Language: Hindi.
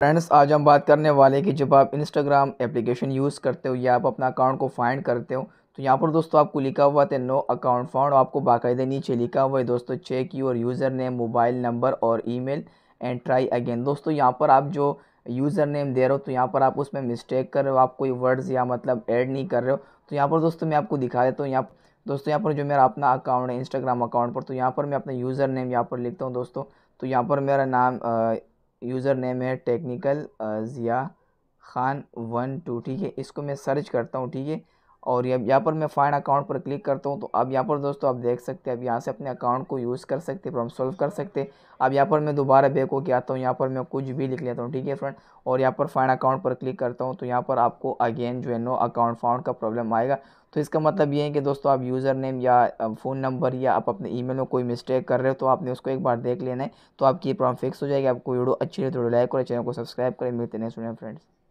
फ्रेंड्स आज हम बात करने वाले कि जब आप इंस्टाग्राम एप्लीकेशन यूज़ करते हो या आप अपना अकाउंट को फाइंड करते हो तो यहाँ पर दोस्तों आपको लिखा हुआ था नो अकाउंट फाउंड आपको बाकायदे नीचे लिखा हुआ है दोस्तों चेक और यूज़र नेम मोबाइल नंबर और ईमेल एंड ट्राई अगेन दोस्तों यहाँ पर आप जो यूज़र नेम दे रहे हो तो यहाँ पर आप उसमें मिस्टेक कर रहे हो आप कोई वर्ड्स या मतलब ऐड नहीं कर रहे हो तो यहाँ पर दोस्तों मैं आपको दिखा देता हूँ यहाँ दोस्तों यहाँ पर जो मेरा अपना अकाउंट है इंस्टाग्राम अकाउंट पर तो यहाँ पर मैं अपना यूज़र नेम यहाँ पर लिखता हूँ दोस्तों तो यहाँ पर मेरा नाम यूज़र नेम है technical Zia Khan one two ठीक है इसको मैं सर्च करता हूँ ठीक है और ये यहाँ पर मैं फाइन अकाउंट पर क्लिक करता हूँ तो अब यहाँ पर दोस्तों आप देख सकते हैं अब यहाँ से अपने अकाउंट को यूज़ कर सकते प्रॉब्लम सॉल्व कर सकते अब यहाँ पर मैं दोबारा बैक होकर आता हूँ यहाँ पर मैं कुछ भी लिख लेता हूँ ठीक है फ्रेंड और यहाँ पर फाइन अकाउंट पर क्लिक करता हूँ तो यहाँ पर आपको अगेन जो है नो अकाउंट फाउंड का प्रॉब्लम आएगा तो इसका मतलब ये है कि दोस्तों आप यूज़र नेम या फ़ोन नंबर या आप अपने ईमेल में कोई मिस्टेक कर रहे हो तो आपने उसको एक बार देख लेना है तो आपकी प्रॉब्लम फिक्स हो जाएगी आपको वीडियो अच्छी लगे तो लाइक करें चैनल को सब्सक्राइब करें मिलते नहीं सुने फ्रेंड्स